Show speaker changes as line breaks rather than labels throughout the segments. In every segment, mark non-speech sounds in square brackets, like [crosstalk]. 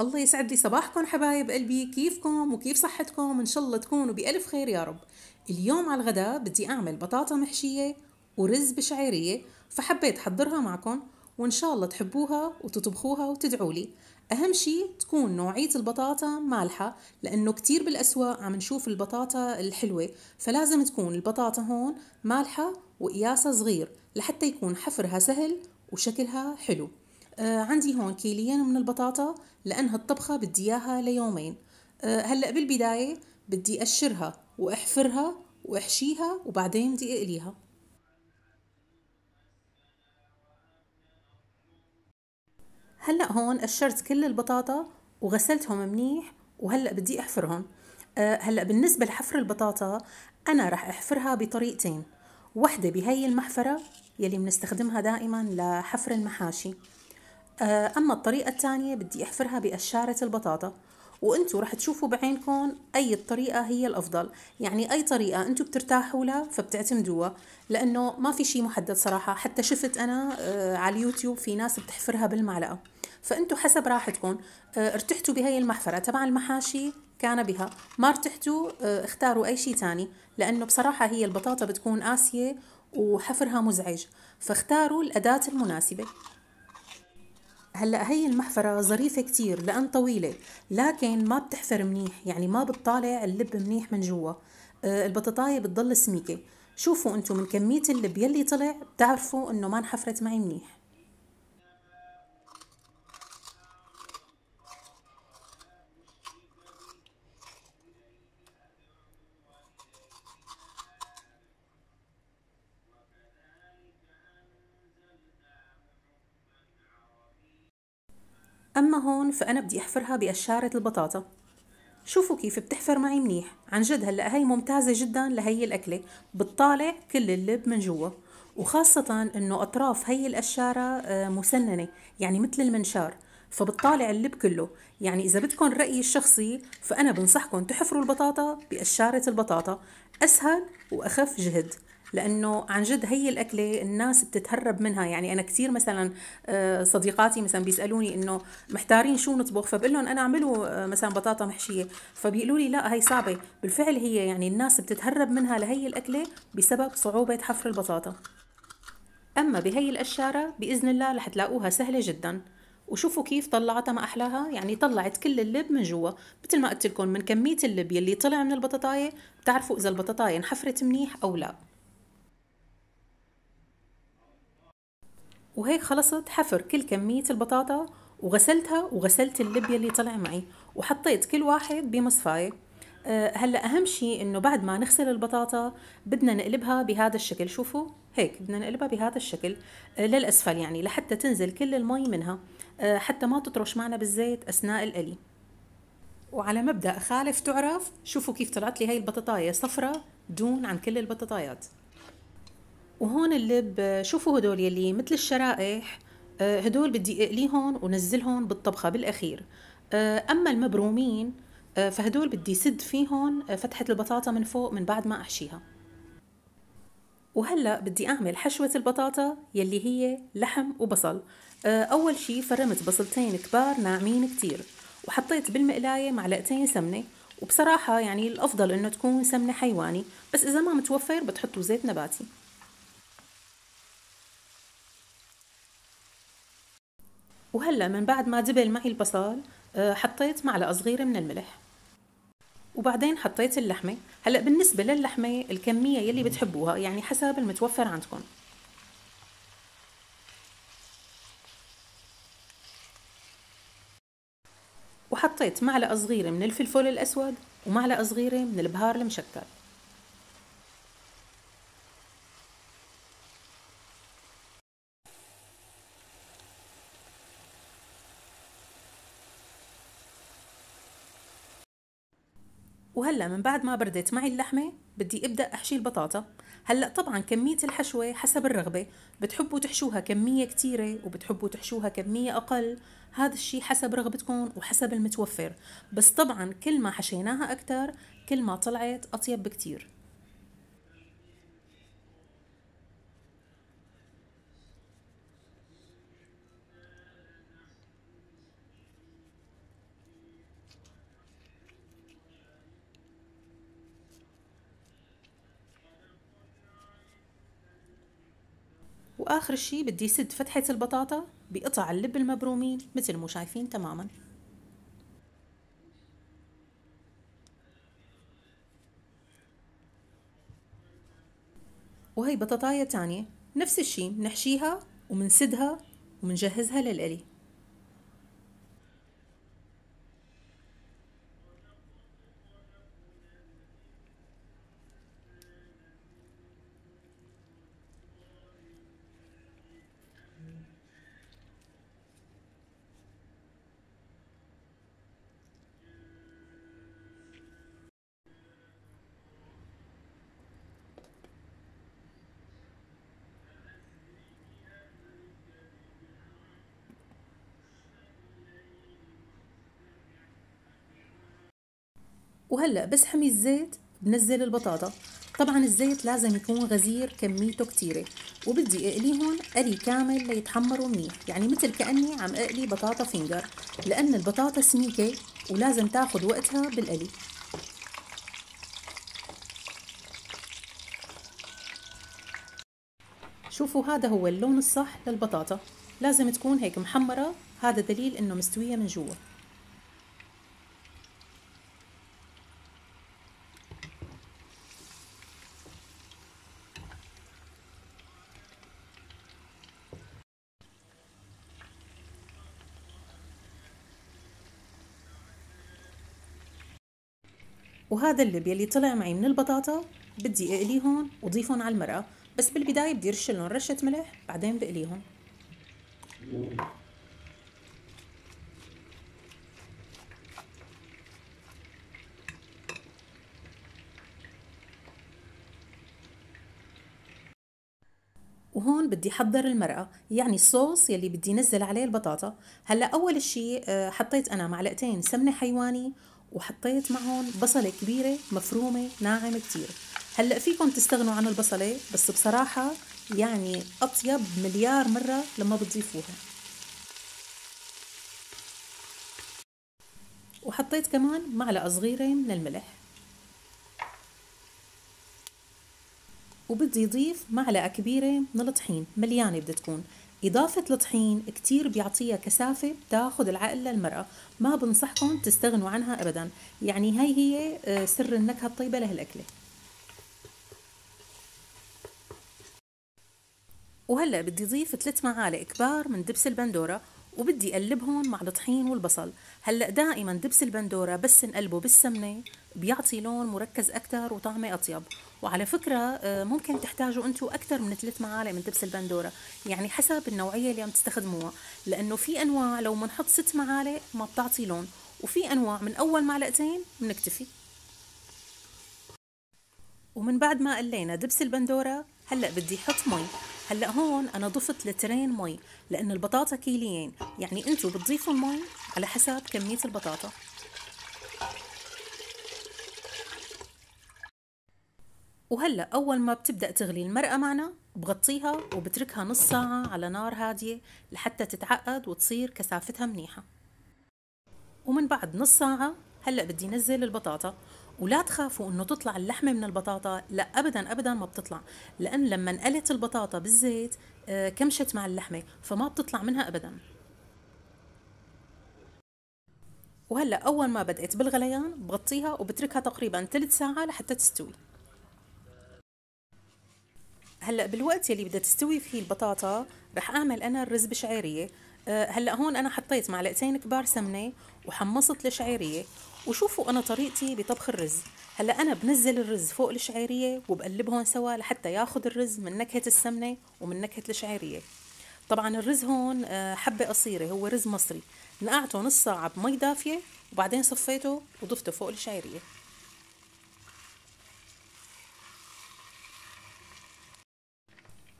الله يسعد لي صباحكم حبايب قلبي كيفكم وكيف صحتكم ان شاء الله تكونوا بألف خير يا رب اليوم على الغداء بدي أعمل بطاطا محشية ورز بشعيرية فحبيت أحضرها معكم وإن شاء الله تحبوها وتطبخوها وتدعوا لي أهم شي تكون نوعية البطاطا مالحة لأنه كتير بالأسواق عم نشوف البطاطا الحلوة فلازم تكون البطاطا هون مالحة وقياسها صغير لحتى يكون حفرها سهل وشكلها حلو آه عندي هون كيلين من البطاطا لأن هالطبخة بدي إياها ليومين آه هلأ بالبداية بدي أقشرها وأحفرها وأحشيها وبعدين بدي أقليها هلأ هون قشرت كل البطاطا وغسلتهم منيح وهلأ بدي أحفرهم أه هلأ بالنسبة لحفر البطاطا أنا رح أحفرها بطريقتين وحدة بهي المحفرة يلي بنستخدمها دائما لحفر المحاشي آه، أما الطريقة الثانية بدي أحفرها بقشارة البطاطا وانتوا رح تشوفوا بعينكم اي الطريقة هي الافضل يعني اي طريقة انتوا بترتاحوا لها فبتعتمدوها لانه ما في شيء محدد صراحة حتى شفت انا آه، على اليوتيوب في ناس بتحفرها بالمعلقة فانتوا حسب راحتكم آه، ارتحتوا بهي المحفرة تبع المحاشي كان بها ما ارتحتوا اختاروا اي شيء تاني لانه بصراحة هي البطاطا بتكون قاسية وحفرها مزعج فاختاروا الأداة المناسبة هلا هي المحفرة ظريفة كتير لأن طويلة لكن ما بتحفر منيح يعني ما بتطالع اللب منيح من جوا أه، البطاطاية بتضل سميكة شوفوا انتم من كمية اللب يلي طلع بتعرفوا انه ما انحفرت معي منيح أما هون فأنا بدي أحفرها بقشارة البطاطا شوفوا كيف بتحفر معي منيح عن جد هلا هي ممتازة جدا لهي الأكلة بتطالع كل اللب من جوا وخاصة إنه أطراف هي القشارة آه، مسننة يعني مثل المنشار فبتطالع اللب كله يعني إذا بدكم رأيي الشخصي فأنا بنصحكم تحفروا البطاطا بقشارة البطاطا أسهل وأخف جهد لانه عن جد هي الاكله الناس بتتهرب منها يعني انا كثير مثلا آه، صديقاتي مثلا بيسالوني انه محتارين شو نطبخ فبقول لهم انا اعملوا آه، مثلا بطاطا محشيه فبيقولوا لي لا هي صعبه بالفعل هي يعني الناس بتتهرب منها لهي الاكله بسبب صعوبه حفر البطاطا اما بهي القشاره باذن الله رح تلاقوها سهله جدا وشوفوا كيف طلعتها ما احلاها يعني طلعت كل اللب من جوا مثل ما قلت لكم من كميه اللب يلي طلع من البطاطايه بتعرفوا اذا البطاطايه انحفرت منيح او لا وهيك خلصت حفر كل كمية البطاطا وغسلتها وغسلت اللب يلي طلع معي وحطيت كل واحد بمصفاية أه، هلا اهم شيء انه بعد ما نغسل البطاطا بدنا نقلبها بهذا الشكل شوفوا هيك بدنا نقلبها بهذا الشكل أه، للاسفل يعني لحتى تنزل كل المي منها أه، حتى ما تطرش معنا بالزيت اثناء القلي وعلى مبدا خالف تعرف شوفوا كيف طلعت لي هي البطاطايه صفرة دون عن كل البطاطايات وهون اللب شوفوا هدول يلي مثل الشرائح آه، هدول بدي اقليهم ونزلهم بالطبخه بالاخير آه، اما المبرومين آه، فهدول بدي سد فيهم فتحه البطاطا من فوق من بعد ما احشيها وهلا بدي اعمل حشوه البطاطا يلي هي لحم وبصل اول شي فرمت بصلتين كبار ناعمين كتير وحطيت بالمقلايه معلقتين سمنه وبصراحة يعني الأفضل إنه تكون سمنة حيواني بس إذا ما متوفر بتحطوا زيت نباتي وهلا من بعد ما دبل معي البصل آه، حطيت معلقه صغيره من الملح وبعدين حطيت اللحمه هلا بالنسبه للحمه الكميه يلي بتحبوها يعني حسب المتوفر عندكم وحطيت معلقه صغيره من الفلفل الاسود ومعلقه صغيره من البهار المشكل وهلا من بعد ما بردت معي اللحمه بدي ابدا احشي البطاطا هلا طبعا كميه الحشوه حسب الرغبه بتحبوا تحشوها كميه كتيره وبتحبوا تحشوها كميه اقل هذا الشيء حسب رغبتكم وحسب المتوفر بس طبعا كل ما حشيناها اكثر كل ما طلعت اطيب بكتير واخر شيء بدي سد فتحة البطاطا بقطع اللب المبرومين مثل ما شايفين تماما وهي بطاطاية تانية نفس الشي بنحشيها ومنسدها ومنجهزها للقلي وهلا بسحمي الزيت بنزل البطاطا طبعا الزيت لازم يكون غزير كميته كتيرة وبدي اقليهم قلي كامل ليتحمروا منيح يعني مثل كأني عم اقلي بطاطا فينجر لأن البطاطا سميكة ولازم تاخد وقتها بالقلي شوفوا هذا هو اللون الصح للبطاطا لازم تكون هيك محمرة هذا دليل انه مستوية من جوا وهذا اللب يلي طلع معي من البطاطا بدي اقليهم واضيفهم على المرقه بس بالبدايه بدي ارش لهم رشه ملح بعدين بقليهم وهون بدي حضر المرقة يعني الصوص يلي بدي نزل عليه البطاطا هلا أول شي آه، حطيت أنا معلقتين سمنة حيواني وحطيت معهم بصلة كبيرة مفرومة ناعمة كتير هلأ فيكم تستغنوا عن البصلة بس بصراحة يعني أطيب مليار مرة لما بتضيفوها وحطيت كمان معلقة صغيرة من الملح وبدي أضيف معلقة كبيرة من الطحين مليانة بدها تكون إضافة الطحين كتير بيعطيها كثافة بتاخد العقل للمرأة ما بنصحكم تستغنوا عنها أبدا يعني هاي هي آه، سر النكهة الطيبة لهالأكلة وهلأ بدي أضيف ثلاث معالق كبار من دبس البندورة وبدي اقلبهم مع الطحين والبصل هلا دائما دبس البندوره بس نقلبه بالسمنه بيعطي لون مركز اكثر وطعمه اطيب وعلى فكره آه، ممكن تحتاجوا انتم اكثر من ثلاث معالق من دبس البندوره يعني حسب النوعيه اللي عم تستخدموها لانه في انواع لو بنحط ست معالق ما بتعطي لون وفي انواع من اول معلقتين بنكتفي ومن بعد ما قلينا دبس البندوره هلا بدي احط مي هلا هون انا ضفت لترين مي لان البطاطا كيلين يعني انتوا بتضيفوا المي على حسب كميه البطاطا وهلا اول ما بتبدا تغلي المرقه معنا بغطيها وبتركها نص ساعه على نار هاديه لحتى تتعقد وتصير كثافتها منيحه ومن بعد نص ساعه هلا بدي نزل البطاطا ولا تخافوا انه تطلع اللحمه من البطاطا لا ابدا ابدا ما بتطلع لان لما انقلت البطاطا بالزيت آه، كمشت مع اللحمه فما بتطلع منها ابدا وهلا اول ما بدات بالغليان بغطيها وبتركها تقريبا ثلث ساعه لحتى تستوي هلا بالوقت يلي بدها تستوي فيه البطاطا رح اعمل انا الرز بشعيريه آه، هلا هون انا حطيت معلقتين كبار سمنه وحمصت الشعيريه وشوفوا انا طريقتي بطبخ الرز هلا انا بنزل الرز فوق الشعيريه وبقلبهم سوا لحتى ياخذ الرز من نكهه السمنه ومن نكهه الشعيريه طبعا الرز هون آه، حبه قصيره هو رز مصري نقعته نص ساعه بمي دافيه وبعدين صفيته وضفته فوق الشعيريه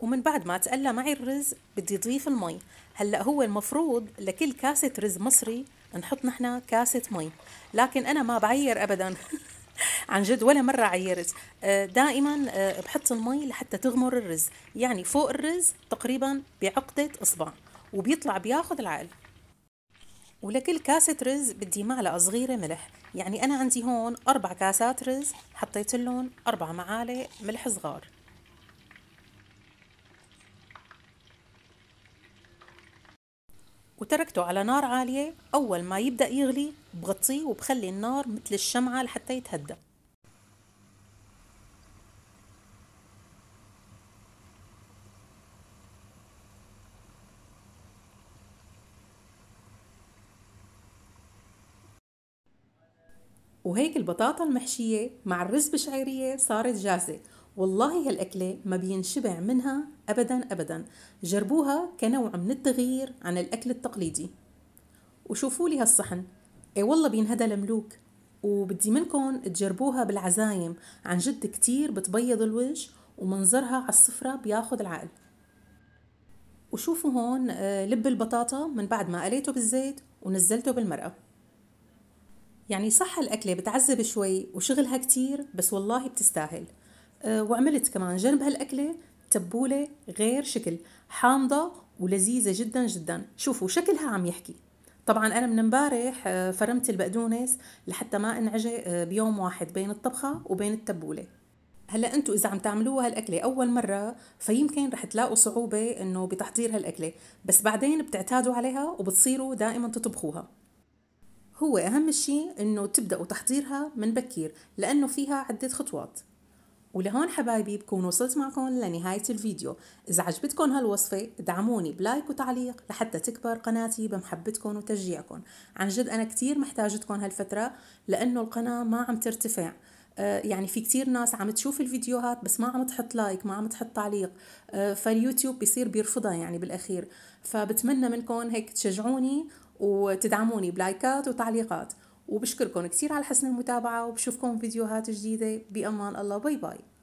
ومن بعد ما تقلى معي الرز بدي اضيف المي هلا هو المفروض لكل كاسه رز مصري نحط نحن كاسة مي لكن أنا ما بعير أبدا [laughs] عن جد ولا مرة عيرت آه، دائما آه، بحط المي لحتى تغمر الرز يعني فوق الرز تقريبا بعقدة إصبع وبيطلع بياخذ العقل ولكل كاسة رز بدي معلقة صغيرة ملح يعني أنا عندي هون أربع كاسات رز حطيت لهم أربع معالق ملح صغار وتركته على نار عالية أول ما يبدأ يغلي بغطيه وبخلي النار مثل الشمعة لحتى يتهدى وهيك البطاطا المحشية مع الرز بشعيرية صارت جاهزة والله هالأكلة ما بينشبع منها أبدا أبدا جربوها كنوع من التغيير عن الأكل التقليدي وشوفوا لي هالصحن اي والله بينهدى الملوك وبدي منكم تجربوها بالعزايم عن جد كتير بتبيض الوجه ومنظرها على السفرة بياخد العقل وشوفوا هون آه، لب البطاطا من بعد ما قليته بالزيت ونزلته بالمرقة يعني صح الأكلة بتعذب شوي وشغلها كتير بس والله بتستاهل آه، وعملت كمان جنب هالأكلة تبولة غير شكل حامضة ولذيذة جدا جدا شوفوا شكلها عم يحكي طبعا انا من امبارح آه، فرمت البقدونس لحتى ما انعجى آه، بيوم واحد بين الطبخه وبين التبوله هلا انتم اذا عم تعملوها هالاكله اول مره فيمكن رح تلاقوا صعوبه انه بتحضير هالاكله بس بعدين بتعتادوا عليها وبتصيروا دائما تطبخوها هو اهم شيء انه تبداوا تحضيرها من بكير لانه فيها عده خطوات ولهون حبايبي بكون وصلت معكم لنهاية الفيديو إذا عجبتكم هالوصفة دعموني بلايك وتعليق لحتى تكبر قناتي بمحبتكم وتشجيعكم عن جد أنا كتير محتاجتكم هالفترة لأنه القناة ما عم ترتفع آه، يعني في كتير ناس عم تشوف الفيديوهات بس ما عم تحط لايك ما عم تحط تعليق آه، فاليوتيوب بيصير بيرفضها يعني بالأخير فبتمنى منكم هيك تشجعوني وتدعموني بلايكات وتعليقات وبشكركم كثير على حسن المتابعة وبشوفكم فيديوهات جديدة بأمان الله باي باي